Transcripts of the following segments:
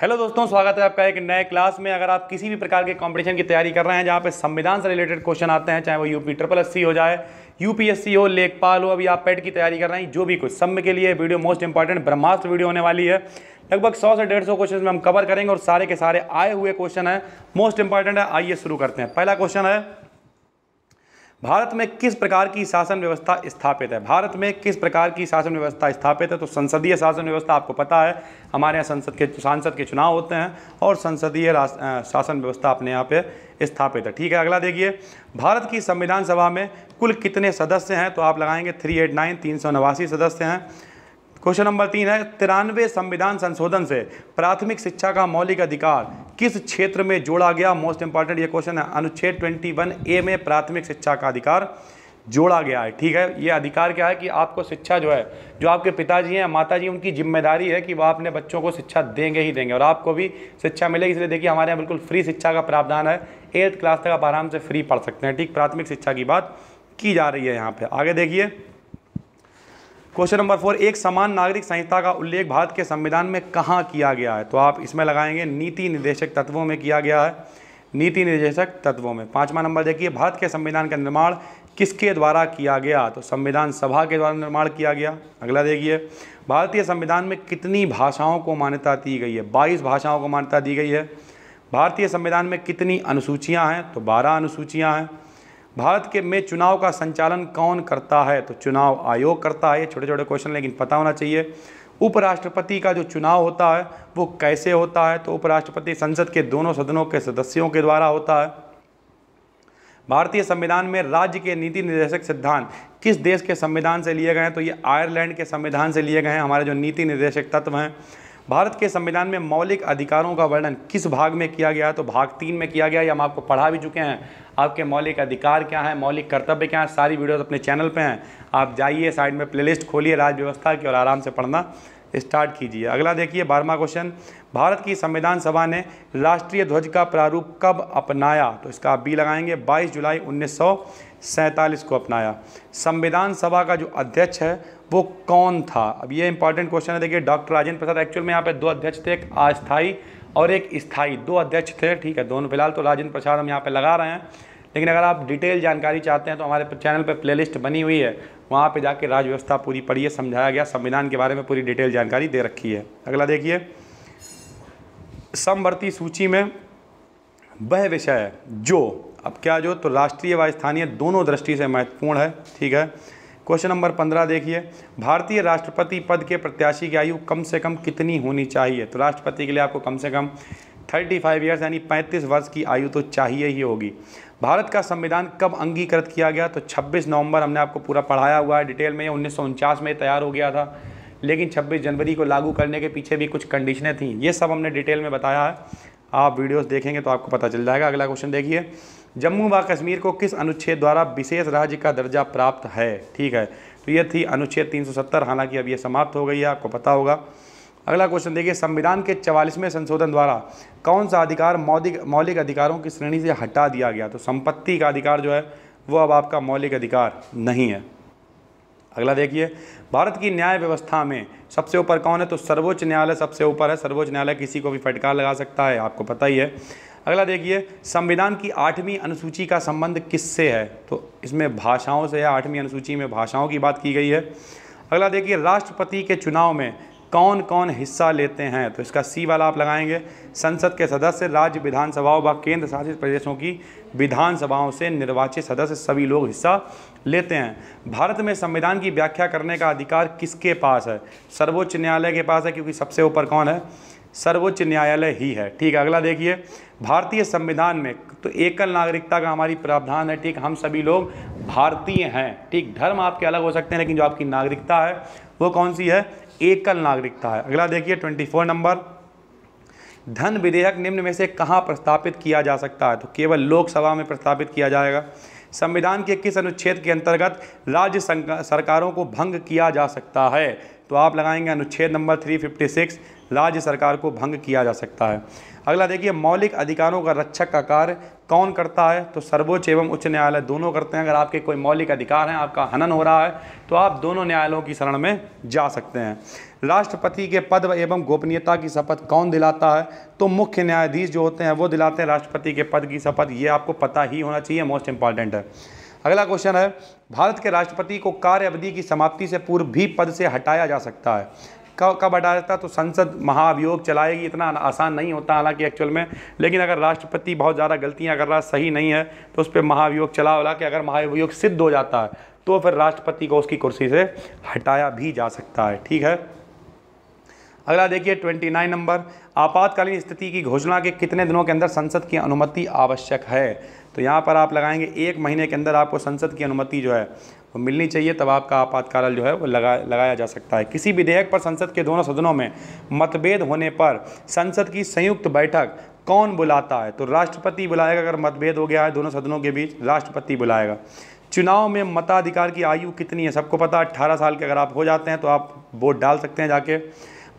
hello दोस्तों स्वागत है आपका एक नए क्लास में अगर आप किसी भी प्रकार के कंपटीशन की तैयारी कर रहे हैं जहाँ पे संविधान से रिलेटेड क्वेश्चन आते हैं चाहे वो यूपी ट्रिपल एस हो जाए यूपीएससी हो लेखपाल हो अभी आप पेट की तैयारी कर रहे हैं जो भी कुछ सब के लिए वीडियो मोस्ट इंपॉर्टेंट ब्रह्मास्त्र वीडियो होने वाली है लगभग सौ से डेढ़ सौ क्वेश्चन में हम कवर करेंगे और सारे के सारे आए हुए क्वेश्चन हैं मोस्ट इंपॉर्टेंट है आइए शुरू करते हैं पहला क्वेश्चन है भारत में किस प्रकार की शासन व्यवस्था स्थापित है भारत में किस प्रकार की शासन व्यवस्था स्थापित है तो संसदीय शासन व्यवस्था आपको पता है हमारे यहाँ संसद के सांसद के चुनाव होते हैं और संसदीय शासन व्यवस्था अपने यहाँ पे स्थापित है ठीक है अगला देखिए भारत की संविधान सभा में कुल कितने सदस्य हैं तो आप लगाएंगे थ्री एट नाइन तीन सौ नवासी सदस्य हैं क्वेश्चन नंबर तीन है तिरानवे संविधान संशोधन से प्राथमिक शिक्षा का मौलिक अधिकार किस क्षेत्र में जोड़ा गया मोस्ट इंपॉर्टेंट ये क्वेश्चन है अनुच्छेद 21 ए में प्राथमिक शिक्षा का अधिकार जोड़ा गया है ठीक है ये अधिकार क्या है कि आपको शिक्षा जो है जो आपके पिताजी हैं माता जी उनकी जिम्मेदारी है कि वह अपने बच्चों को शिक्षा देंगे ही देंगे और आपको भी शिक्षा मिलेगी इसलिए देखिए हमारे यहाँ बिल्कुल फ्री शिक्षा का प्रावधान है एट्थ क्लास तक आप आराम से फ्री पढ़ सकते हैं ठीक प्राथमिक शिक्षा की बात की जा रही है यहाँ पर आगे देखिए क्वेश्चन नंबर फोर एक समान नागरिक संहिता का उल्लेख भारत के संविधान में कहाँ किया गया है तो आप इसमें लगाएंगे नीति निर्देशक तत्वों में किया गया है नीति निर्देशक तत्वों में पाँचवा नंबर देखिए भारत के संविधान का निर्माण किसके द्वारा किया गया तो संविधान सभा के द्वारा निर्माण किया गया अगला देखिए भारतीय संविधान में कितनी भाषाओं को मान्यता दी गई है बाईस भाषाओं को मान्यता दी गई है भारतीय संविधान में कितनी अनुसूचियाँ हैं तो बारह अनुसूचियाँ हैं भारत के में चुनाव का संचालन कौन करता है तो चुनाव आयोग करता है ये छोटे छोटे क्वेश्चन लेकिन पता होना चाहिए उपराष्ट्रपति का जो चुनाव होता है वो कैसे होता है तो उपराष्ट्रपति संसद के दोनों सदनों के सदस्यों के द्वारा होता है भारतीय संविधान में राज्य के नीति निर्देशक सिद्धांत किस देश के संविधान से लिए गए हैं तो ये आयरलैंड के संविधान से लिए गए हैं हमारे जो नीति निर्देशक तत्व हैं भारत के संविधान में मौलिक अधिकारों का वर्णन किस भाग में किया गया तो भाग तीन में किया गया है हम आपको पढ़ा भी चुके हैं आपके मौलिक अधिकार क्या हैं मौलिक कर्तव्य क्या हैं सारी वीडियोस अपने चैनल पे हैं आप जाइए साइड में प्लेलिस्ट खोलिए राज्य व्यवस्था की और आराम से पढ़ना स्टार्ट कीजिए अगला देखिए बारहवा क्वेश्चन भारत की संविधान सभा ने राष्ट्रीय ध्वज का प्रारूप कब अपनाया तो इसका आप बी लगाएंगे 22 जुलाई उन्नीस सैंतालीस को अपनाया संविधान सभा का जो अध्यक्ष है वो कौन था अब ये इंपॉर्टेंट क्वेश्चन है देखिए डॉक्टर राजेंद्र प्रसाद एक्चुअल में यहाँ पे दो अध्यक्ष थे एक अस्थाई और एक स्थायी दो अध्यक्ष थे ठीक है दोनों फिलहाल तो राजेंद्र प्रसाद हम यहाँ पर लगा रहे हैं लेकिन अगर आप डिटेल जानकारी चाहते हैं तो हमारे चैनल पर प्ले बनी हुई है वहाँ पर जाके राज व्यवस्था पूरी पढ़िए समझाया गया संविधान के बारे में पूरी डिटेल जानकारी दे रखी है अगला देखिए समवर्ती सूची में वह विषय जो अब क्या जो तो राष्ट्रीय व स्थानीय दोनों दृष्टि से महत्वपूर्ण है ठीक है क्वेश्चन नंबर पंद्रह देखिए भारतीय राष्ट्रपति पद के प्रत्याशी की आयु कम से कम कितनी होनी चाहिए तो राष्ट्रपति के लिए आपको कम से कम थर्टी फाइव ईयर्स यानी पैंतीस वर्ष की आयु तो चाहिए ही होगी भारत का संविधान कब अंगीकृत किया गया तो 26 नवंबर हमने आपको पूरा पढ़ाया हुआ है डिटेल में उन्नीस में तैयार हो गया था लेकिन 26 जनवरी को लागू करने के पीछे भी कुछ कंडीशनें थीं ये सब हमने डिटेल में बताया है आप वीडियोस देखेंगे तो आपको पता चल जाएगा अगला क्वेश्चन देखिए जम्मू व कश्मीर को किस अनुच्छेद द्वारा विशेष राज्य का दर्जा प्राप्त है ठीक है तो ये थी अनुच्छेद 370 हालांकि अब ये समाप्त हो गई है आपको पता होगा अगला क्वेश्चन देखिए संविधान के चवालीसवें संशोधन द्वारा कौन सा अधिकार मौलिक मौलिक अधिकारों की श्रेणी से हटा दिया गया तो संपत्ति का अधिकार जो है वो अब आपका मौलिक अधिकार नहीं है अगला देखिए भारत की न्याय व्यवस्था में सबसे ऊपर कौन है तो सर्वोच्च न्यायालय सबसे ऊपर है सर्वोच्च न्यायालय किसी को भी फटकार लगा सकता है आपको पता ही है अगला देखिए संविधान की आठवीं अनुसूची का संबंध किससे है तो इसमें भाषाओं से है आठवीं अनुसूची में भाषाओं की बात की गई है अगला देखिए राष्ट्रपति के चुनाव में कौन कौन हिस्सा लेते हैं तो इसका सी वाला आप लगाएंगे संसद के सदस्य राज्य विधानसभाओं व केंद्र शासित प्रदेशों की विधानसभाओं से निर्वाचित सदस्य सभी लोग हिस्सा लेते हैं भारत में संविधान की व्याख्या करने का अधिकार किसके पास है सर्वोच्च न्यायालय के पास है क्योंकि सबसे ऊपर कौन है सर्वोच्च न्यायालय ही है ठीक है अगला देखिए भारतीय संविधान में तो एकल नागरिकता का हमारी प्रावधान है ठीक हम सभी लोग भारतीय हैं ठीक धर्म आपके अलग हो सकते हैं लेकिन जो आपकी नागरिकता है वो कौन सी है एकल नागरिकता है अगला देखिए ट्वेंटी फोर नंबर धन विधेयक निम्न में से कहाँ प्रस्तापित किया जा सकता है तो केवल लोकसभा में प्रस्तापित किया जाएगा संविधान के किस अनुच्छेद के अंतर्गत राज्य सरकारों को भंग किया जा सकता है तो आप लगाएंगे अनुच्छेद नंबर 356 राज्य सरकार को भंग किया जा सकता है अगला देखिए मौलिक अधिकारों का रक्षक का कार्य कौन करता है तो सर्वोच्च एवं उच्च न्यायालय दोनों करते हैं अगर आपके कोई मौलिक अधिकार हैं आपका हनन हो रहा है तो आप दोनों न्यायालयों की शरण में जा सकते हैं राष्ट्रपति के पद एवं गोपनीयता की शपथ कौन दिलाता है तो मुख्य न्यायाधीश जो होते हैं वो दिलाते हैं राष्ट्रपति के पद की शपथ ये आपको पता ही होना चाहिए मोस्ट इंपॉर्टेंट है अगला क्वेश्चन है भारत के राष्ट्रपति को कार्य अवधि की समाप्ति से पूर्व भी पद से हटाया जा सकता है कब हटा सकता तो संसद महाभियोग चलाएगी इतना आसान नहीं होता हालांकि एक्चुअल में लेकिन अगर राष्ट्रपति बहुत ज़्यादा गलतियाँ कर रहा सही नहीं है तो उस पर महाभियोग चला वाला कि अगर महाभियोग सिद्ध हो जाता है तो फिर राष्ट्रपति को उसकी कुर्सी से हटाया भी जा सकता है ठीक है अगला देखिए 29 नंबर आपातकालीन स्थिति की घोषणा के कितने दिनों के अंदर संसद की अनुमति आवश्यक है तो यहाँ पर आप लगाएंगे एक महीने के अंदर आपको संसद की अनुमति जो है वो मिलनी चाहिए तब आपका आपातकाल जो है वो लगा लगाया जा सकता है किसी विधेयक पर संसद के दोनों सदनों में मतभेद होने पर संसद की संयुक्त बैठक कौन बुलाता है तो राष्ट्रपति बुलाएगा अगर मतभेद हो गया है दोनों सदनों के बीच राष्ट्रपति बुलाएगा चुनाव में मताधिकार की आयु कितनी है सबको पता है अट्ठारह साल के अगर आप हो जाते हैं तो आप वोट डाल सकते हैं जाके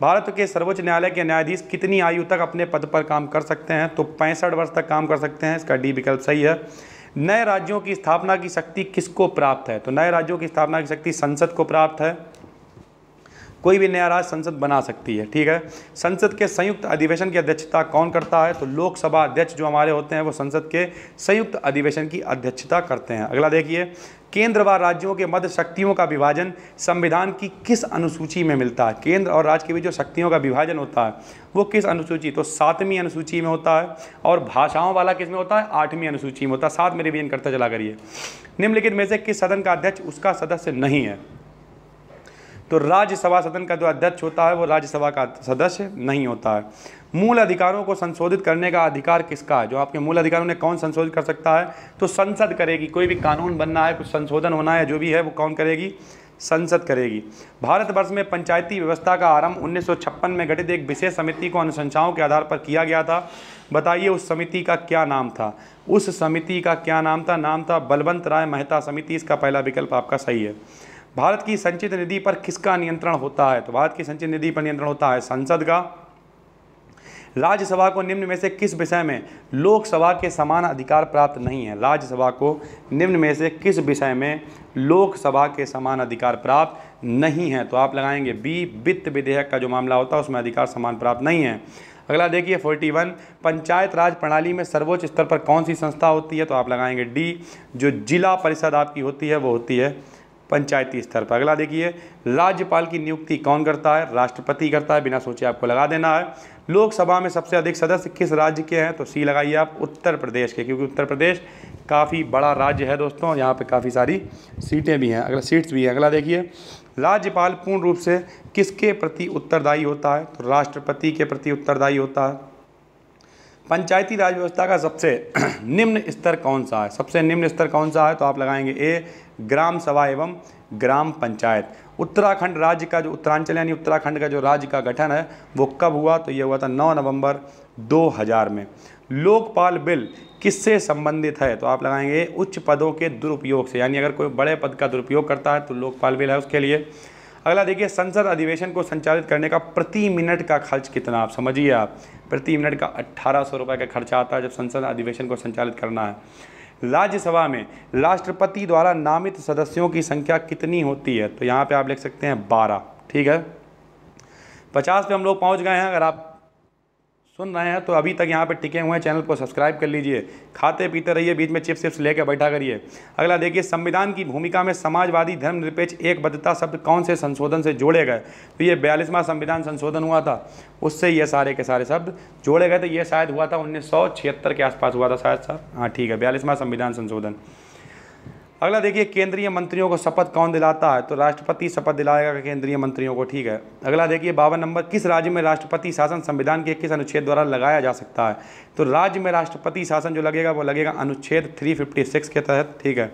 भारत के सर्वोच्च न्यायालय के न्यायाधीश कितनी आयु तक अपने पद पर काम कर सकते हैं तो पैंसठ वर्ष तक काम कर सकते हैं इसका डी विकल्प सही है नए राज्यों की स्थापना की शक्ति किसको प्राप्त है तो नए राज्यों की स्थापना की शक्ति संसद को प्राप्त है कोई भी नया राज्य संसद बना सकती है ठीक है संसद के संयुक्त अधिवेशन की अध्यक्षता कौन करता है तो लोकसभा अध्यक्ष जो हमारे होते हैं वो संसद के संयुक्त अधिवेशन की अध्यक्षता करते हैं अगला देखिए केंद्र व राज्यों के मध्य शक्तियों का विभाजन संविधान की किस अनुसूची में मिलता है केंद्र और राज्य के बीच जो शक्तियों का विभाजन होता है वो किस अनुसूची तो सातवीं अनुसूची में होता है और भाषाओं वाला किस में होता है आठवीं अनुसूची में होता है सात में रिवीजन करता चला करिए निम्नलिखित में से किस सदन का अध्यक्ष उसका सदस्य नहीं है तो राज्यसभा सदन का जो अध्यक्ष होता है वो राज्यसभा का सदस्य नहीं होता है मूल अधिकारों को संशोधित करने का अधिकार किसका है जो आपके मूल अधिकारों ने कौन संशोधित कर सकता है तो संसद करेगी कोई भी कानून बनना है कुछ संशोधन होना है जो भी है वो कौन करेगी संसद करेगी भारतवर्ष में पंचायती व्यवस्था का आरंभ उन्नीस में गठित एक विशेष समिति को अनुशंसाओं के आधार पर किया गया था बताइए उस समिति का क्या नाम था उस समिति का क्या नाम था नाम था बलवंत राय मेहता समिति इसका पहला विकल्प आपका सही है भारत की संचित निधि पर किसका नियंत्रण होता है तो भारत की संचित निधि पर नियंत्रण होता है संसद का राज्यसभा को निम्न में से किस विषय में लोकसभा के समान अधिकार प्राप्त नहीं है राज्यसभा को निम्न में से किस विषय में लोकसभा के समान अधिकार प्राप्त नहीं है तो आप लगाएंगे बी वित्त विधेयक का जो मामला होता है उसमें अधिकार समान प्राप्त नहीं है अगला देखिए 41 पंचायत राज प्रणाली में सर्वोच्च स्तर पर कौन सी संस्था होती है तो आप लगाएंगे डी जो जिला परिषद आपकी होती है वो होती है पंचायती स्तर पर अगला देखिए राज्यपाल की नियुक्ति कौन करता है राष्ट्रपति करता है बिना सोचे आपको लगा देना है लोकसभा में सबसे अधिक सदस्य किस राज्य के हैं तो सी लगाइए आप उत्तर प्रदेश के क्योंकि उत्तर प्रदेश काफ़ी बड़ा राज्य है दोस्तों यहाँ पे काफ़ी सारी सीटें भी हैं अगला सीट्स भी हैं अगला देखिए राज्यपाल पूर्ण रूप से किसके प्रति उत्तरदायी होता है तो राष्ट्रपति के प्रति उत्तरदायी होता है पंचायती राज व्यवस्था का सबसे निम्न स्तर कौन सा है सबसे निम्न स्तर कौन सा है तो आप लगाएंगे ए ग्राम सभा एवं ग्राम पंचायत उत्तराखंड राज्य का जो उत्तरांचल यानी उत्तराखंड का जो राज्य का गठन है वो कब हुआ तो ये हुआ था 9 नवंबर 2000 में लोकपाल बिल किससे संबंधित है तो आप लगाएंगे उच्च पदों के दुरुपयोग से यानी अगर कोई बड़े पद का दुरुपयोग करता है तो लोकपाल बिल है उसके लिए अगला देखिए संसद अधिवेशन को संचालित करने का प्रति मिनट का खर्च कितना आप समझिए आप प्रति मिनट का अट्ठारह सौ रुपये का खर्चा आता है जब संसद अधिवेशन को संचालित करना है राज्यसभा में राष्ट्रपति द्वारा नामित सदस्यों की संख्या कितनी होती है तो यहाँ पे आप लिख सकते हैं बारह ठीक है पचास पे हम लोग पहुँच गए हैं अगर आप सुन रहे हैं तो अभी तक यहाँ पे टिके हुए हैं चैनल को सब्सक्राइब कर लीजिए खाते पीते रहिए बीच में चिप्स चिप्स लेकर बैठा करिए अगला देखिए संविधान की भूमिका में समाजवादी धर्मनिरपेक्ष एक शब्द कौन से संशोधन से जोड़े गए तो ये बयालीसवां संविधान संशोधन हुआ था उससे ये सारे के सारे शब्द जोड़े गए तो ये शायद हुआ था उन्नीस के आसपास हुआ था शायद साहब हाँ ठीक है बयालीसवां संविधान संशोधन अगला देखिए केंद्रीय मंत्रियों को शपथ कौन दिलाता है तो राष्ट्रपति शपथ दिलाएगा केंद्रीय मंत्रियों को ठीक है अगला देखिए बावन नंबर किस राज्य में राष्ट्रपति शासन संविधान के किस अनुच्छेद द्वारा लगाया जा सकता है तो राज्य में राष्ट्रपति शासन जो लगेगा वो लगेगा अनुच्छेद 356 के तहत ठीक है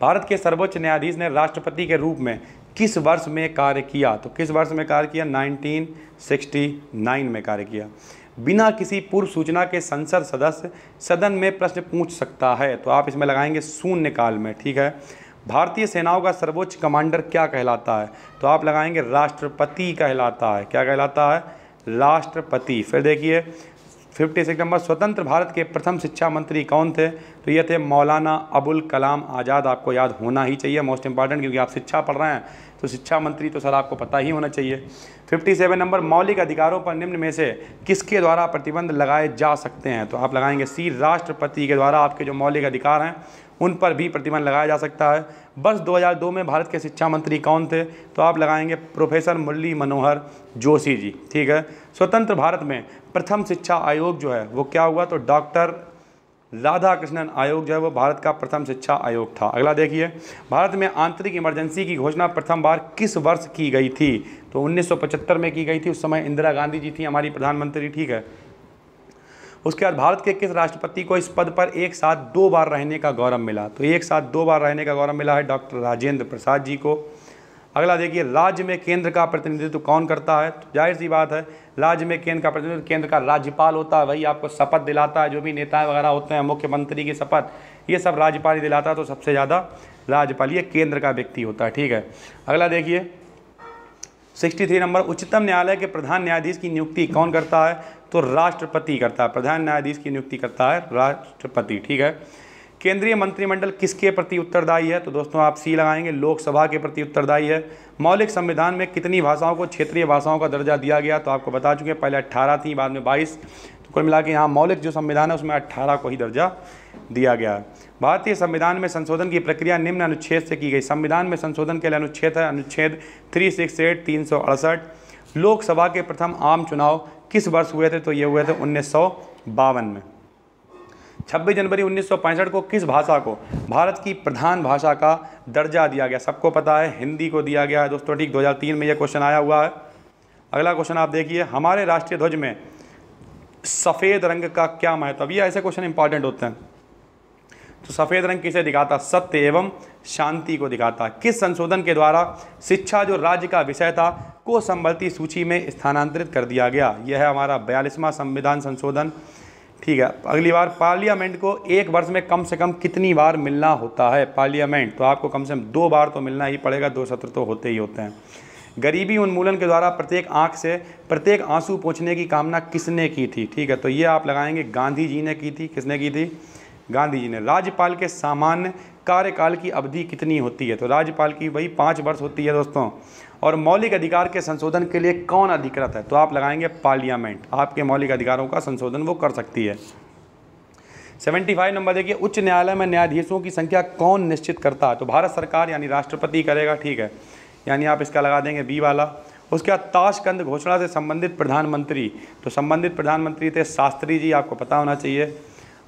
भारत के सर्वोच्च न्यायाधीश ने राष्ट्रपति के रूप में किस वर्ष में कार्य किया तो किस वर्ष में कार्य किया नाइन में कार्य किया बिना किसी पूर्व सूचना के संसद सदस्य सदन में प्रश्न पूछ सकता है तो आप इसमें लगाएंगे शून्यकाल में ठीक है भारतीय सेनाओं का सर्वोच्च कमांडर क्या कहलाता है तो आप लगाएंगे राष्ट्रपति कहलाता है क्या कहलाता है राष्ट्रपति फिर देखिए फिफ्टी सिक्स नंबर स्वतंत्र भारत के प्रथम शिक्षा मंत्री कौन थे तो ये थे मौलाना अबुल कलाम आज़ाद आपको याद होना ही चाहिए मोस्ट इंपॉर्टेंट क्योंकि आप शिक्षा पढ़ रहे हैं तो शिक्षा मंत्री तो सर आपको पता ही होना चाहिए 57 नंबर मौलिक अधिकारों पर निम्न में से किसके द्वारा प्रतिबंध लगाए जा सकते हैं तो आप लगाएंगे सी राष्ट्रपति के द्वारा आपके जो मौलिक अधिकार हैं उन पर भी प्रतिबंध लगाया जा सकता है वर्ष 2002 में भारत के शिक्षा मंत्री कौन थे तो आप लगाएंगे प्रोफेसर मुरली मनोहर जोशी जी ठीक है स्वतंत्र भारत में प्रथम शिक्षा आयोग जो है वो क्या हुआ तो डॉक्टर राधा कृष्णन आयोग जो है वो भारत का प्रथम शिक्षा आयोग था अगला देखिए भारत में आंतरिक इमरजेंसी की घोषणा प्रथम बार किस वर्ष की गई थी तो 1975 में की गई थी उस समय इंदिरा गांधी जी थी हमारी प्रधानमंत्री ठीक है उसके बाद भारत के किस राष्ट्रपति को इस पद पर एक साथ दो बार रहने का गौरव मिला तो एक साथ दो बार रहने का गौरव मिला है डॉक्टर राजेंद्र प्रसाद जी को अगला देखिए राज्य में केंद्र का प्रतिनिधित्व कौन करता है तो जाहिर सी बात है राज्य में केंद्र का प्रतिनिधित्व केंद्र का राज्यपाल होता है वही आपको शपथ दिलाता है जो भी नेताएं वगैरह होते हैं मुख्यमंत्री की शपथ ये सब राज्यपाल ही दिलाता है तो सबसे ज़्यादा राज्यपाल ये केंद्र का व्यक्ति होता है ठीक है अगला देखिए सिक्सटी थ्री नंबर उच्चतम न्यायालय के प्रधान न्यायाधीश की नियुक्ति कौन करता है तो राष्ट्रपति करता है प्रधान न्यायाधीश की नियुक्ति करता है राष्ट्रपति ठीक है केंद्रीय मंत्रिमंडल किसके प्रति उत्तरदायी है तो दोस्तों आप सी लगाएंगे लोकसभा के प्रति उत्तरदायी है मौलिक संविधान में कितनी भाषाओं को क्षेत्रीय भाषाओं का दर्जा दिया गया तो आपको बता चुके हैं पहले अट्ठारह थी बाद में बाईस तो कुल मिला के यहाँ मौलिक जो संविधान है उसमें अट्ठारह को ही दर्जा दिया गया भारतीय संविधान में संशोधन की प्रक्रिया निम्न अनुच्छेद से की गई संविधान में संशोधन के लिए अनुच्छेद है अनुच्छेद थ्री सिक्स एट तीन सौ अड़सठ लोकसभा के प्रथम आम चुनाव किस वर्ष हुए थे तो ये हुए थे उन्नीस सौ बावन में छब्बीस जनवरी 1965 को किस भाषा को भारत की प्रधान भाषा का दर्जा दिया गया सबको पता है हिंदी को दिया गया है दोस्तों ठीक 2003 में यह क्वेश्चन आया हुआ है अगला क्वेश्चन आप देखिए हमारे राष्ट्रीय ध्वज में सफ़ेद रंग का क्या महत्व ये ऐसे क्वेश्चन इंपॉर्टेंट होते हैं तो सफ़ेद रंग किसे दिखाता सत्य एवं शांति को दिखाता किस संशोधन के द्वारा शिक्षा जो राज्य का विषय था को संबलती सूची में स्थानांतरित कर दिया गया यह है हमारा बयालीसवां संविधान संशोधन ठीक है अगली बार पार्लियामेंट को एक वर्ष में कम से कम कितनी बार मिलना होता है पार्लियामेंट तो आपको कम से कम दो बार तो मिलना ही पड़ेगा दो सत्र तो होते ही होते हैं गरीबी उन्मूलन के द्वारा प्रत्येक आंख से प्रत्येक आंसू पहुँचने की कामना किसने की थी ठीक है तो ये आप लगाएंगे गांधी जी ने की थी किसने की थी गांधी जी ने राज्यपाल के सामान्य कार्यकाल की अवधि कितनी होती है तो राज्यपाल की वही पाँच वर्ष होती है दोस्तों और मौलिक अधिकार के संशोधन के लिए कौन अधिकृत है तो आप लगाएंगे पार्लियामेंट आपके मौलिक अधिकारों का संशोधन वो कर सकती है सेवेंटी फाइव नंबर देखिए उच्च न्यायालय में न्यायाधीशों की संख्या कौन निश्चित करता है तो भारत सरकार यानी राष्ट्रपति करेगा ठीक है यानी आप इसका लगा देंगे बी वाला उसके बाद ताशकंद घोषणा से संबंधित प्रधानमंत्री तो संबंधित प्रधानमंत्री थे शास्त्री जी आपको पता होना चाहिए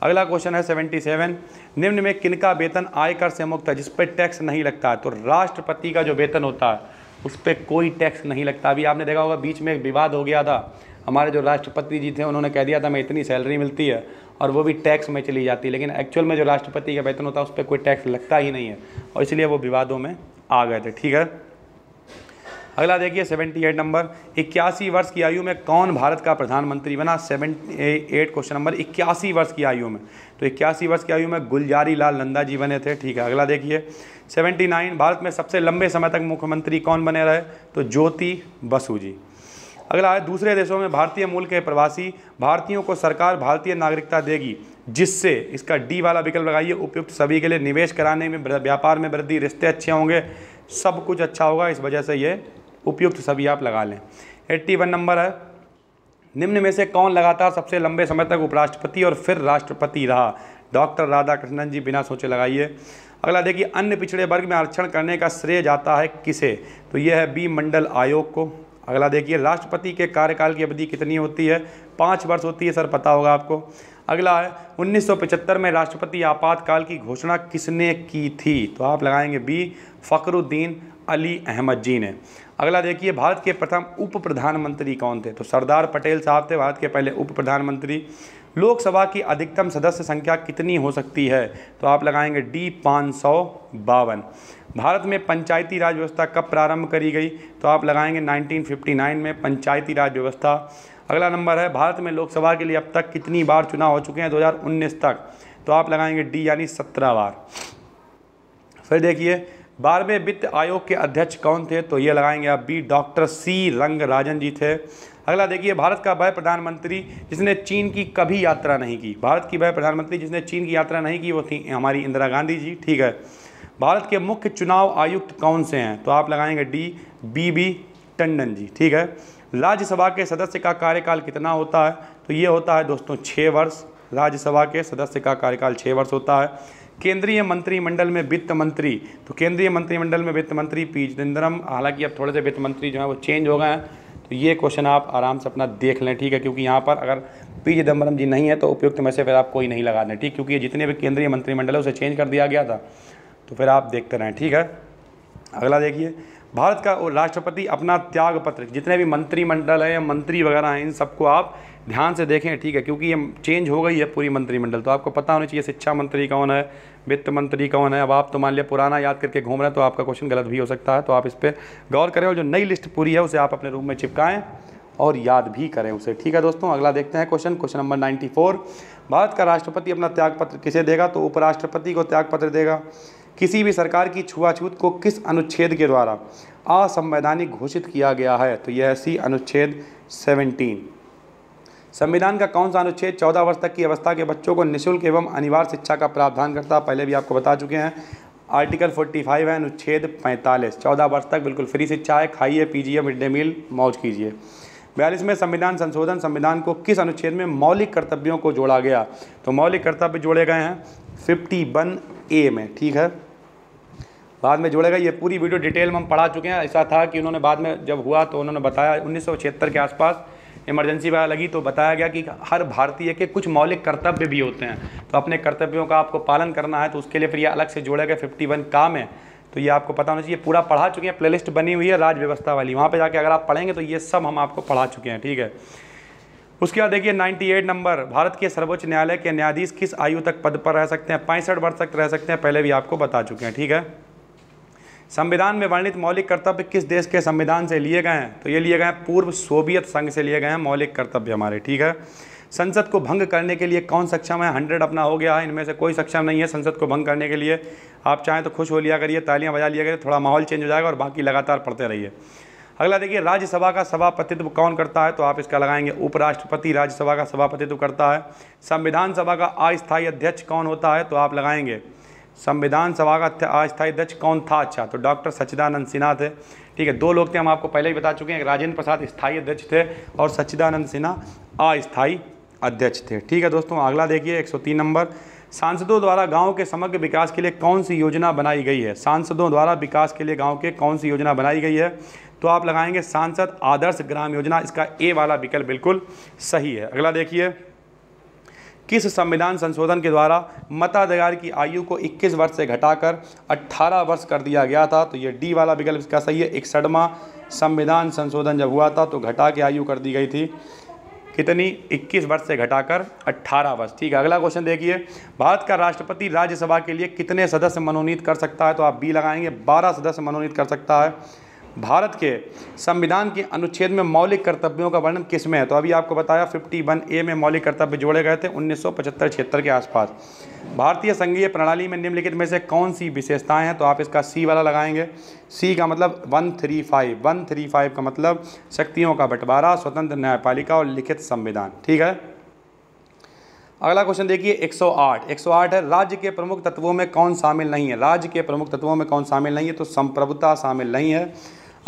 अगला क्वेश्चन है सेवेंटी सेवन निम्न में किनका वेतन आयकर से मुक्त है जिस पर टैक्स नहीं लगता है तो राष्ट्रपति का जो वेतन होता है उस पर कोई टैक्स नहीं लगता अभी आपने देखा होगा बीच में एक विवाद हो गया था हमारे जो राष्ट्रपति जी थे उन्होंने कह दिया था मैं इतनी सैलरी मिलती है और वो भी टैक्स में चली जाती है लेकिन एक्चुअल में जो राष्ट्रपति का वेतन होता है उस पर कोई टैक्स लगता ही नहीं है और इसलिए वो विवादों में आ गए थे ठीक है अगला देखिए सेवेंटी एट नंबर इक्यासी वर्ष की आयु में कौन भारत का प्रधानमंत्री बना सेवेंटी एट क्वेश्चन नंबर इक्यासी वर्ष की आयु में तो इक्यासी वर्ष की आयु में गुलजारी लाल नंदा जी बने थे ठीक है अगला देखिए नाइन भारत में सबसे लंबे समय तक मुख्यमंत्री कौन बने रहे तो ज्योति बसु जी अगला है दूसरे देशों में भारतीय मूल के प्रवासी भारतीयों को सरकार भारतीय नागरिकता देगी जिससे इसका डी वाला विकल्प लगाइए उपयुक्त सभी के लिए निवेश कराने में व्यापार में वृद्धि रिश्ते अच्छे होंगे सब कुछ अच्छा होगा इस वजह से ये उपयुक्त सभी आप लगा लें एट्टी वन नंबर है निम्न में से कौन लगातार सबसे लंबे समय तक उपराष्ट्रपति और फिर राष्ट्रपति रहा डॉक्टर राधा कृष्णन जी बिना सोचे लगाइए अगला देखिए अन्य पिछड़े वर्ग में आरक्षण करने का श्रेय जाता है किसे तो यह है बी मंडल आयोग को अगला देखिए राष्ट्रपति के कार्यकाल की अवधि कितनी होती है पाँच वर्ष होती है सर पता होगा आपको अगला है उन्नीस में राष्ट्रपति आपातकाल की घोषणा किसने की थी तो आप लगाएंगे बी फ़खरुद्दीन अली अहमद जी ने अगला देखिए भारत के प्रथम उप प्रधानमंत्री कौन थे तो सरदार पटेल साहब थे भारत के पहले उप प्रधानमंत्री लोकसभा की अधिकतम सदस्य संख्या कितनी हो सकती है तो आप लगाएंगे डी पाँच सौ बावन भारत में पंचायती राज व्यवस्था कब प्रारंभ करी गई तो आप लगाएंगे 1959 में पंचायती राज व्यवस्था अगला नंबर है भारत में लोकसभा के लिए अब तक कितनी बार चुनाव हो चुके हैं 2019 तक तो आप लगाएंगे डी यानी सत्रह बार फिर देखिए बारहवें वित्त आयोग के अध्यक्ष कौन थे तो ये लगाएंगे आप बी डॉक्टर सी रंग राजन जी थे अगला देखिए भारत का वह प्रधानमंत्री जिसने चीन की कभी यात्रा नहीं की भारत की वह प्रधानमंत्री जिसने चीन की यात्रा नहीं की वो थी हमारी इंदिरा गांधी जी ठीक है भारत के मुख्य चुनाव आयुक्त कौन से हैं तो आप लगाएंगे D B B Tandon ji ठीक है राज्यसभा के सदस्य का कार्यकाल कितना होता है तो ये होता है दोस्तों छः वर्ष राज्यसभा के सदस्य का कार्यकाल छः वर्ष होता है केंद्रीय मंत्रिमंडल में वित्त मंत्री तो केंद्रीय मंत्रिमंडल में वित्त मंत्री पी चिदम्बरम हालांकि अब थोड़े से वित्त मंत्री जो है वो चेंज हो गए हैं तो ये क्वेश्चन आप आराम से अपना देख लें ठीक है क्योंकि यहाँ पर अगर पी चिदम्बरम जी नहीं है तो उपयुक्त में से फिर आप कोई नहीं लगा दें ठीक क्योंकि ये जितने भी केंद्रीय मंत्रिमंडल है उसे चेंज कर दिया गया था तो फिर आप देखते रहें ठीक है अगला देखिए भारत का राष्ट्रपति अपना त्याग पत्र जितने भी मंत्रिमंडल है या मंत्री वगैरह हैं इन सबको आप ध्यान से देखें ठीक है क्योंकि ये चेंज हो गई है पूरी मंत्रिमंडल तो आपको पता होना चाहिए शिक्षा मंत्री कौन है वित्त मंत्री कौन है अब आप तो मान लिया पुराना याद करके घूम रहे हैं तो आपका क्वेश्चन गलत भी हो सकता है तो आप इस पर गौर करें और जो नई लिस्ट पूरी है उसे आप अपने रूम में चिपकाएं और याद भी करें उसे ठीक है दोस्तों अगला देखते हैं क्वेश्चन क्वेश्चन नंबर 94 भारत का राष्ट्रपति अपना त्यागपत्र किसे देगा तो उपराष्ट्रपति को त्यागपत्र देगा किसी भी सरकार की छुआछूत को किस अनुच्छेद के द्वारा असंवैधानिक घोषित किया गया है तो यह सी अनुच्छेद सेवनटीन संविधान का कौन सा अनुच्छेद चौदह वर्ष तक की अवस्था के बच्चों को निःशुल्क एवं अनिवार्य शिक्षा का प्रावधान करता है पहले भी आपको बता चुके हैं आर्टिकल 45 है अनुच्छेद 45 चौदह वर्ष तक बिल्कुल फ्री शिक्षा है खाइए पीजिए मिड डे मील मौज कीजिए बयालीस में संविधान संशोधन संविधान को किस अनुच्छेद में मौलिक कर्तव्यों को जोड़ा गया तो मौलिक कर्तव्य जोड़े गए हैं फिफ्टी वन ए में ठीक है बाद में जोड़ेगा ये पूरी वीडियो डिटेल में हम पढ़ा चुके हैं ऐसा था कि उन्होंने बाद में जब हुआ तो उन्होंने बताया उन्नीस के आसपास इमरजेंसी वगैरह लगी तो बताया गया कि हर भारतीय के कुछ मौलिक कर्तव्य भी होते हैं तो अपने कर्तव्यों का आपको पालन करना है तो उसके लिए फिर ये अलग से जोड़े गए फिफ्टी वन काम है तो ये आपको पता होना चाहिए पूरा पढ़ा चुके हैं प्लेलिस्ट बनी हुई है राज व्यवस्था वाली वहाँ पर जाके अगर आप पढ़ेंगे तो ये सब हम आपको पढ़ा चुके हैं ठीक है उसके बाद देखिए 98 नंबर भारत के सर्वोच्च न्यायालय के न्यायाधीश किस आयु तक पद पर रह सकते हैं पैंसठ वर्ष तक रह सकते हैं पहले भी आपको बता चुके हैं ठीक है संविधान में वर्णित मौलिक कर्तव्य किस देश के संविधान से लिए गए हैं तो ये लिए गए हैं पूर्व सोवियत संघ से लिए गए हैं मौलिक कर्तव्य हमारे ठीक है संसद को भंग करने के लिए कौन सक्षम है हंड्रेड अपना हो गया है इनमें से कोई सक्षम नहीं है संसद को भंग करने के लिए आप चाहें तो खुश हो लिया करिए तालियां बजा लिया करिए थोड़ा माहौल चेंज हो जाएगा और बाकी लगातार पढ़ते रहिए अगला देखिए राज्यसभा का सभापतित्व कौन करता है तो आप इसका लगाएंगे उपराष्ट्रपति राज्यसभा का सभापतित्व करता है संविधान सभा का अस्थायी अध्यक्ष कौन होता है तो आप लगाएंगे संविधान सभा का अस्थायी अध्यक्ष कौन था अच्छा तो डॉक्टर सच्चिदानंद सिन्हा थे ठीक है दो लोग थे हम आपको पहले ही बता चुके हैं राजेंद्र प्रसाद स्थायी अध्यक्ष थे और सच्चिदानंद सिन्हा अस्थायी अध्यक्ष थे ठीक है दोस्तों अगला देखिए 103 नंबर सांसदों द्वारा गांव के समग्र विकास के लिए कौन सी योजना बनाई गई है सांसदों द्वारा विकास के लिए गाँव के कौन सी योजना बनाई गई है तो आप लगाएंगे सांसद आदर्श ग्राम योजना इसका ए वाला विकल्प बिल्कुल सही है अगला देखिए किस संविधान संशोधन के द्वारा मताधिकार की आयु को 21 वर्ष से घटाकर 18 वर्ष कर दिया गया था तो ये डी वाला विकल्प इसका सही है इकसठवा संविधान संशोधन जब हुआ था तो घटा के आयु कर दी गई थी कितनी 21 वर्ष से घटाकर 18 वर्ष ठीक है अगला क्वेश्चन देखिए भारत का राष्ट्रपति राज्यसभा के लिए कितने सदस्य मनोनीत कर सकता है तो आप बी लगाएंगे बारह सदस्य मनोनीत कर सकता है भारत के संविधान के अनुच्छेद में मौलिक कर्तव्यों का वर्णन किस में है तो अभी आपको बताया 51 ए में मौलिक कर्तव्य जोड़े गए थे उन्नीस सौ के आसपास भारतीय संघीय प्रणाली में निम्नलिखित में से कौन सी विशेषताएं हैं तो आप इसका सी वाला लगाएंगे सी का मतलब one three five one three five का मतलब शक्तियों का बंटवारा स्वतंत्र न्यायपालिका और लिखित संविधान ठीक है अगला क्वेश्चन देखिए 108 108 है राज्य के प्रमुख तत्वों में कौन शामिल नहीं है राज्य के प्रमुख तत्वों में कौन शामिल नहीं है तो संप्रभुता शामिल नहीं है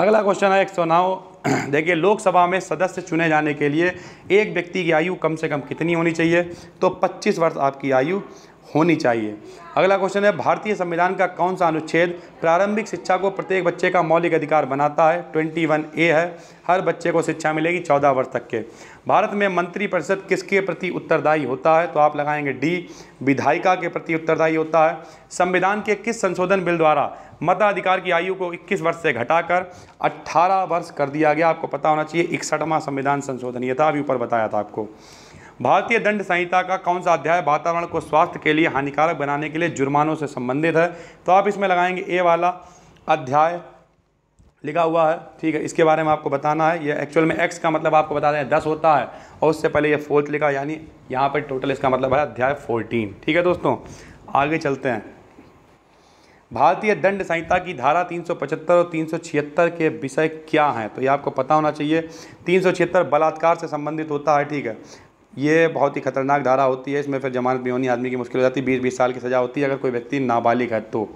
अगला क्वेश्चन है एक सौ नौ देखिए लोकसभा में सदस्य चुने जाने के लिए एक व्यक्ति की आयु कम से कम कितनी होनी चाहिए तो 25 वर्ष आपकी आयु होनी चाहिए अगला क्वेश्चन है भारतीय संविधान का कौन सा अनुच्छेद प्रारंभिक शिक्षा को प्रत्येक बच्चे का मौलिक अधिकार बनाता है 21 ए है हर बच्चे को शिक्षा मिलेगी 14 वर्ष तक के भारत में मंत्रिपरिषद किसके प्रति उत्तरदायी होता है तो आप लगाएंगे डी विधायिका के प्रति उत्तरदायी होता है संविधान के किस संशोधन बिल द्वारा मताधिकार की आयु को 21 वर्ष से घटाकर 18 वर्ष कर दिया गया आपको पता होना चाहिए इकसठवां संविधान संशोधन यह था अभी ऊपर बताया था आपको भारतीय दंड संहिता का कौन सा अध्याय वातावरण को स्वास्थ्य के लिए हानिकारक बनाने के लिए जुर्मानों से संबंधित है तो आप इसमें लगाएंगे ए वाला अध्याय लिखा हुआ है ठीक है इसके बारे में आपको बताना है ये एक्चुअल में एक्स का मतलब आपको बता दें दस होता है और उससे पहले ये फोर्थ लिखा यानी यहाँ पर टोटल इसका मतलब है अध्याय फोर्टीन ठीक है दोस्तों आगे चलते हैं भारतीय दंड संहिता की धारा 375 और 376 के विषय क्या हैं तो ये आपको पता होना चाहिए 376 बलात्कार से संबंधित होता है ठीक है ये बहुत ही खतरनाक धारा होती है इसमें फिर जमानत भी होनी आदमी की मुश्किल हो जाती है बीस बीस साल की सज़ा होती है अगर कोई व्यक्ति नाबालिग है तो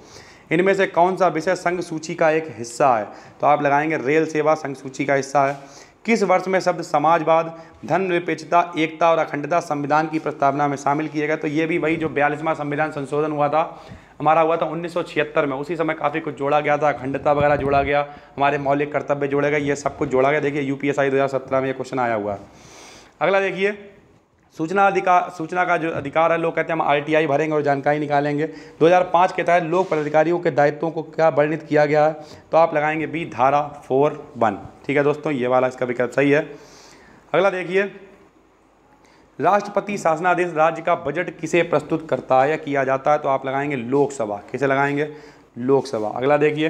इनमें से कौन सा विषय संघ सूची का एक हिस्सा है तो आप लगाएंगे रेल सेवा संघ सूची का हिस्सा है किस वर्ष में शब्द समाजवाद धन निरपेक्षता एकता और अखंडता संविधान की प्रस्तावना में शामिल किया गया तो ये भी वही जो बयालीसवां संविधान संशोधन हुआ था हमारा हुआ था उन्नीस में उसी समय काफ़ी कुछ जोड़ा गया था अखंडता वगैरह जोड़ा गया हमारे मौलिक कर्तव्य जोड़े गए ये सब कुछ जोड़ा गया देखिए यू पी में ये क्वेश्चन आया हुआ है अगला देखिए सूचना अधिकार सूचना का जो अधिकार है लोग कहते हैं हम आरटीआई भरेंगे और जानकारी निकालेंगे 2005 के तहत लोक पदाधिकारियों के दायित्वों को क्या वर्णित किया गया है तो आप लगाएंगे बी धारा फोर वन ठीक है दोस्तों ये वाला इसका विकल्प सही है अगला देखिए राष्ट्रपति शासनादेश राज्य का बजट किसे प्रस्तुत करता है या किया जाता है तो आप लगाएंगे लोकसभा किसे लगाएंगे लोकसभा अगला देखिए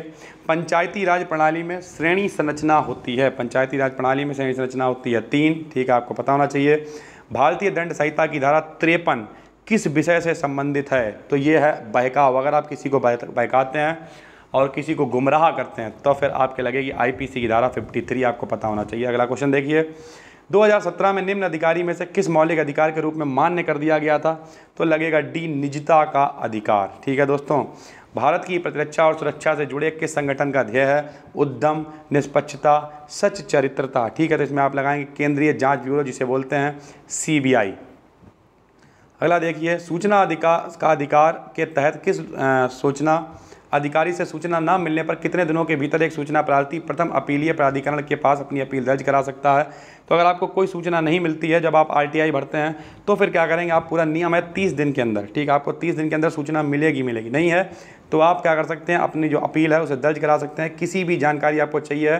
पंचायती राज प्रणाली में श्रेणी संरचना होती है पंचायती राज प्रणाली में श्रेणी संरचना होती है तीन ठीक है आपको पता होना चाहिए भारतीय दंड संहिता की धारा त्रेपन किस विषय से संबंधित है तो ये है बहकाव अगर आप किसी को बहकाते हैं और किसी को गुमराह करते हैं तो फिर आपके लगेगी आईपीसी की धारा 53 आपको पता होना चाहिए अगला क्वेश्चन देखिए 2017 में निम्न अधिकारी में से किस मौलिक अधिकार के रूप में मान्य कर दिया गया था तो लगेगा डी निजता का अधिकार ठीक है दोस्तों भारत की प्रतिरक्षा और सुरक्षा से जुड़े किस संगठन का ध्येय है उद्यम निष्पक्षता सच चरित्रता ठीक है तो इसमें आप लगाएंगे केंद्रीय जांच ब्यूरो जिसे बोलते हैं सी अगला देखिए सूचना अधिकार का अधिकार के तहत किस आ, सूचना अधिकारी से सूचना न मिलने पर कितने दिनों के भीतर एक सूचना प्रार्थी प्रथम अपीलीय प्राधिकरण के पास अपनी अपील दर्ज करा सकता है तो अगर आपको कोई सूचना नहीं मिलती है जब आप आर भरते हैं तो फिर क्या करेंगे आप पूरा नियम है तीस दिन के अंदर ठीक है आपको तीस दिन के अंदर सूचना मिलेगी मिलेगी नहीं है तो आप क्या कर सकते हैं अपनी जो अपील है उसे दर्ज करा सकते हैं किसी भी जानकारी आपको चाहिए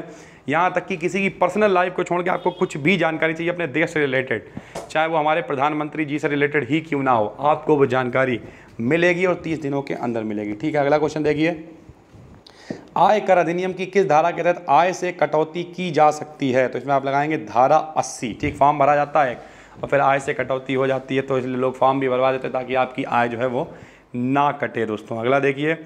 यहाँ तक कि किसी की पर्सनल लाइफ को छोड़ के आपको कुछ भी जानकारी चाहिए अपने देश से रिलेटेड चाहे वो हमारे प्रधानमंत्री जी से रिलेटेड ही क्यों ना हो आपको वो जानकारी मिलेगी और तीस दिनों के अंदर मिलेगी ठीक है अगला क्वेश्चन देखिए आय कर अधिनियम की किस धारा के तहत आय से कटौती की जा सकती है तो इसमें आप लगाएंगे धारा अस्सी ठीक फॉर्म भरा जाता है और फिर आय से कटौती हो जाती है तो इसलिए लोग फॉर्म भी भरवा देते हैं ताकि आपकी आय जो है वो ना कटे दोस्तों अगला देखिए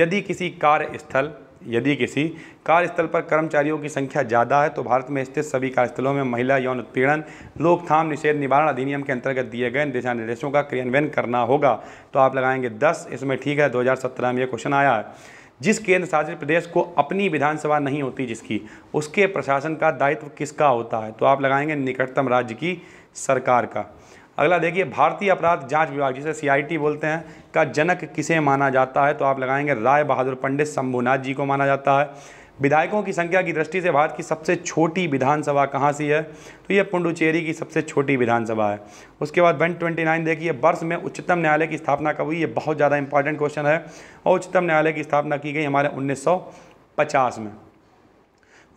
यदि किसी कार्यस्थल यदि किसी कार्यस्थल पर कर्मचारियों की संख्या ज़्यादा है तो भारत में स्थित सभी कार्यस्थलों में महिला यौन उत्पीड़न रोकथाम निषेध निवारण अधिनियम के अंतर्गत दिए गए दिशा निर्देशों का क्रियान्वयन करना होगा तो आप लगाएंगे दस इसमें ठीक है दो में ये क्वेश्चन आया है जिस केंद्र शासित प्रदेश को अपनी विधानसभा नहीं होती जिसकी उसके प्रशासन का दायित्व किसका होता है तो आप लगाएंगे निकटतम राज्य की सरकार का अगला देखिए भारतीय अपराध जांच विभाग जिसे सीआईटी बोलते हैं का जनक किसे माना जाता है तो आप लगाएंगे राय बहादुर पंडित शंभुनाथ जी को माना जाता है विधायकों की संख्या की दृष्टि से भारत की सबसे छोटी विधानसभा कहाँ सी है तो ये पुंडुचेरी की सबसे छोटी विधानसभा है उसके बाद वन ट्वेंटी नाइन देखिए वर्ष में उच्चतम न्यायालय की स्थापना कब हुई ये बहुत ज़्यादा इंपॉर्टेंट क्वेश्चन है और उच्चतम न्यायालय की स्थापना की गई हमारे उन्नीस में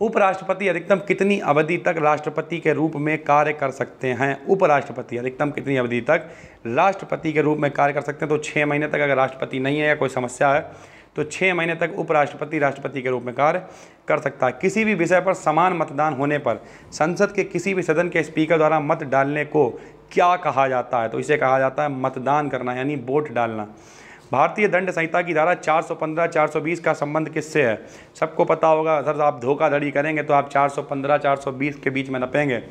उपराष्ट्रपति अधिकतम कितनी अवधि तक राष्ट्रपति के रूप में कार्य कर सकते हैं उपराष्ट्रपति अधिकतम कितनी अवधि तक राष्ट्रपति के रूप में कार्य कर सकते हैं तो छः महीने तक अगर राष्ट्रपति नहीं है या कोई समस्या है तो छः महीने तक उपराष्ट्रपति राष्ट्रपति के रूप में कार्य कर सकता है किसी भी विषय पर समान मतदान होने पर संसद के किसी भी सदन के स्पीकर द्वारा मत डालने को क्या कहा जाता है तो इसे कहा जाता है मतदान करना यानी वोट डालना भारतीय दंड संहिता की धारा 415 420 का संबंध किससे है सबको पता होगा सर आप धोखाधड़ी करेंगे तो आप 415 420 के बीच में नपेंगे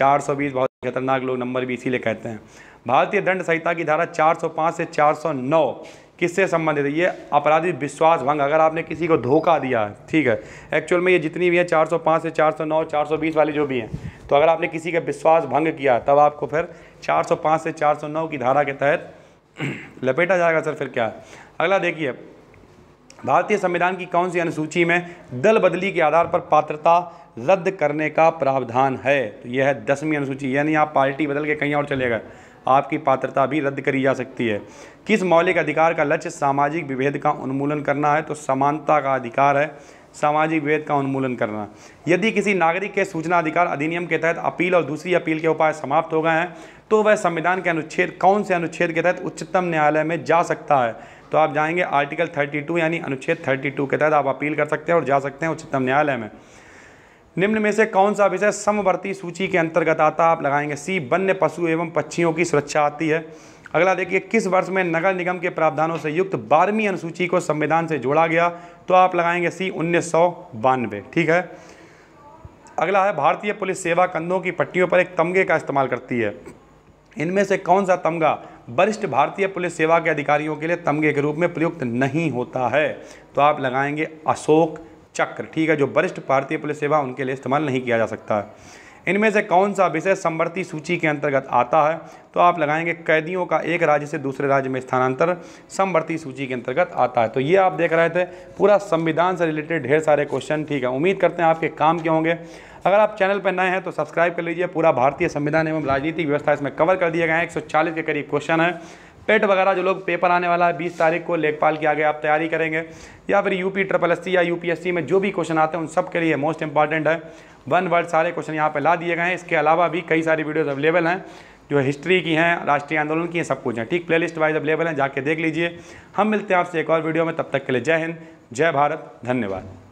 420 बहुत खतरनाक लोग नंबर भी इसीलिए कहते हैं भारतीय दंड संहिता की धारा 405 से 409 किससे संबंधित है ये अपराधी विश्वास भंग अगर आपने किसी को धोखा दिया है ठीक है एक्चुअल में ये जितनी भी है चार से चार सौ वाली जो भी हैं तो अगर आपने किसी का विश्वास भंग किया तब आपको फिर 405 से 409 की धारा के तहत लपेटा जाएगा सर फिर क्या अगला देखिए भारतीय संविधान की कौन सी अनुसूची में दल बदली के आधार पर पात्रता रद्द करने का प्रावधान है तो यह है दसवीं अनुसूची यानी आप पार्टी बदल के कहीं और चले गए आपकी पात्रता भी रद्द करी जा सकती है किस मौलिक अधिकार का लक्ष्य सामाजिक विभेद का उन्मूलन करना है तो समानता का अधिकार है सामाजिक भेद का उन्मूलन करना यदि किसी नागरिक के सूचना अधिकार अधिनियम के तहत अपील और दूसरी अपील के उपाय समाप्त हो गए हैं तो वह संविधान के अनुच्छेद कौन से अनुच्छेद के तहत उच्चतम न्यायालय में जा सकता है तो आप जाएंगे आर्टिकल 32 यानी अनुच्छेद 32 के तहत आप अपील कर सकते हैं और जा सकते हैं उच्चतम न्यायालय में निम्न में से कौन सा विषय समवर्ती सूची के अंतर्गत आता आप लगाएंगे सी वन्य पशु एवं पक्षियों की सुरक्षा आती है अगला देखिए किस वर्ष में नगर निगम के प्रावधानों से युक्त बारहवीं अनुसूची को संविधान से जोड़ा गया तो आप लगाएंगे सी उन्नीस ठीक है अगला है भारतीय पुलिस सेवा कंधों की पट्टियों पर एक तमगे का इस्तेमाल करती है इनमें से कौन सा तमगा वरिष्ठ भारतीय पुलिस सेवा के अधिकारियों के लिए तमगे के रूप में प्रयुक्त नहीं होता है तो आप लगाएंगे अशोक चक्र ठीक है जो वरिष्ठ भारतीय पुलिस सेवा उनके लिए इस्तेमाल नहीं किया जा सकता है इनमें से कौन सा विषय समवर्ती सूची के अंतर्गत आता है तो आप लगाएंगे कैदियों का एक राज्य से दूसरे राज्य में स्थानांतर समवर्ती सूची के अंतर्गत आता है तो ये आप देख रहे थे पूरा संविधान से रिलेटेड ढेर सारे क्वेश्चन ठीक है उम्मीद करते हैं आपके काम के होंगे अगर आप चैनल पर नए हैं तो सब्सक्राइब कर लीजिए पूरा भारतीय संविधान एवं राजनीतिक व्यवस्था इसमें कवर कर दिया गया है एक के करीब क्वेश्चन है पेट वगैरह जो लोग पेपर आने वाला है बीस तारीख को लेखपाल के आगे आप तैयारी करेंगे या फिर यूपी ट्रिपल एस या यूपीएससी में जो भी क्वेश्चन आते हैं उन सब के लिए मोस्ट इंपॉर्टेंट है वन वर्ड सारे क्वेश्चन यहाँ पर ला दिए गए हैं इसके अलावा भी कई सारी वीडियोज़ अवेलेबल हैं जो हिस्ट्री की हैं राष्ट्रीय आंदोलन की हैं सब कुछ हैं ठीक लिस्ट वाइज अवेलेबल हैं जाके देख लीजिए हम मिलते हैं आपसे एक और वीडियो में तब तक के लिए जय हिंद जय भारत धन्यवाद